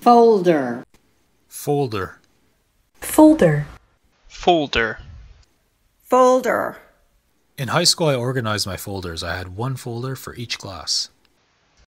Folder. Folder. Folder. Folder. Folder. In high school, I organized my folders. I had one folder for each class.